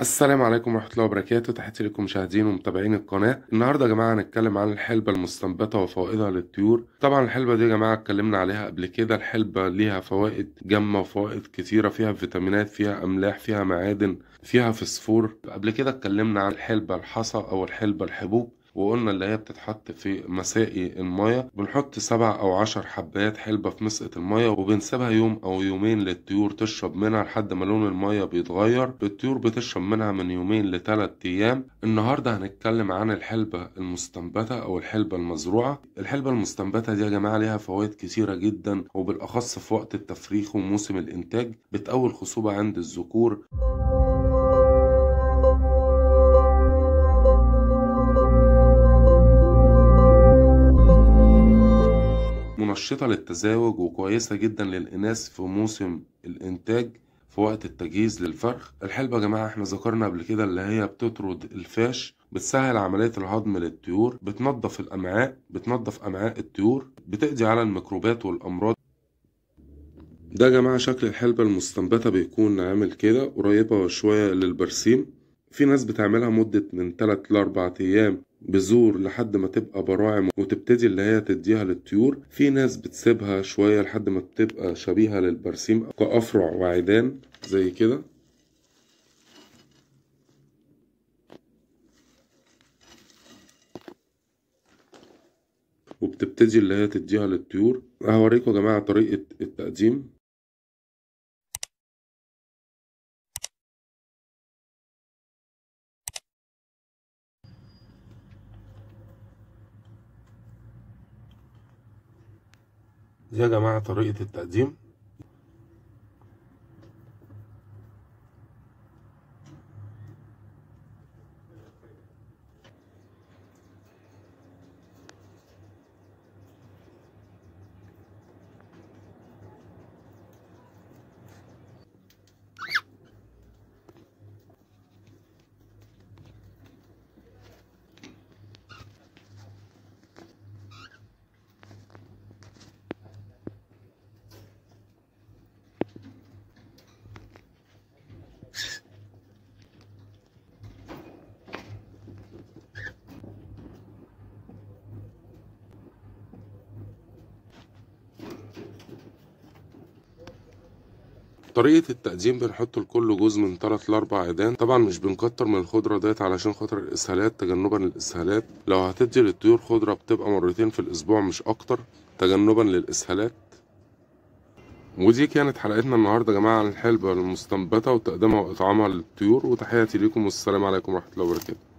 السلام عليكم ورحمة الله وبركاته تحياتي لكم مشاهدين ومتابعين القناة النهاردة يا جماعة هنتكلم عن الحلبة المستنبتة وفوائدها للطيور طبعا الحلبة دي يا جماعة اتكلمنا عليها قبل كده الحلبة ليها فوائد جامة وفوائد كتيرة فيها فيتامينات فيها أملاح فيها معادن فيها فسفور قبل كده اتكلمنا عن الحلبة الحصى أو الحلبة الحبوب وقلنا اللي هي بتتحط في مسائي المية بنحط سبع أو عشر حبات حلبة في مسقة المية وبنسيبها يوم أو يومين للطيور تشرب منها لحد ما لون المية بيتغير الطيور بتشرب منها من يومين لتلات أيام النهاردة هنتكلم عن الحلبة المستنبتة أو الحلبة المزروعة الحلبة المستنبتة دي يا جماعة ليها فوائد كتيرة جدا وبالأخص في وقت التفريخ وموسم الإنتاج بتقوي الخصوبة عند الذكور منشطة للتزاوج وكويسة جدا للإناث في موسم الإنتاج في وقت التجهيز للفرخ الحلبة يا جماعة احنا ذكرنا قبل كده اللي هي بتطرد الفاش بتسهل عملية الهضم للطيور بتنظف الأمعاء بتنظف أمعاء الطيور بتقضي على الميكروبات والأمراض ده يا جماعة شكل الحلبة المستنبتة بيكون عامل كده قريبة شوية للبرسيم في ناس بتعملها مدة من 3 ل 4 أيام بذور لحد ما تبقى براعم وتبتدي اللي هي تديها للطيور في ناس بتسيبها شوية لحد ما بتبقى شبيهة للبرسيم كأفرع وعيدان زي كده وبتبتدي اللي هي تديها للطيور هوريكم يا جماعة طريقة التقديم دي يا جماعة طريقة التقديم طريقة التقديم بنحط لكل جوز من تلات لأربع عيدان طبعا مش بنكتر من الخضرة ديت علشان خاطر الإسهالات تجنبا للإسهالات لو هتدي للطيور خضرة بتبقى مرتين في الأسبوع مش أكتر تجنبا للإسهالات ودي كانت حلقتنا النهاردة يا جماعة عن الحلبة المستنبتة وتقديمها وإطعامها للطيور وتحياتي ليكم والسلام عليكم ورحمة الله وبركاته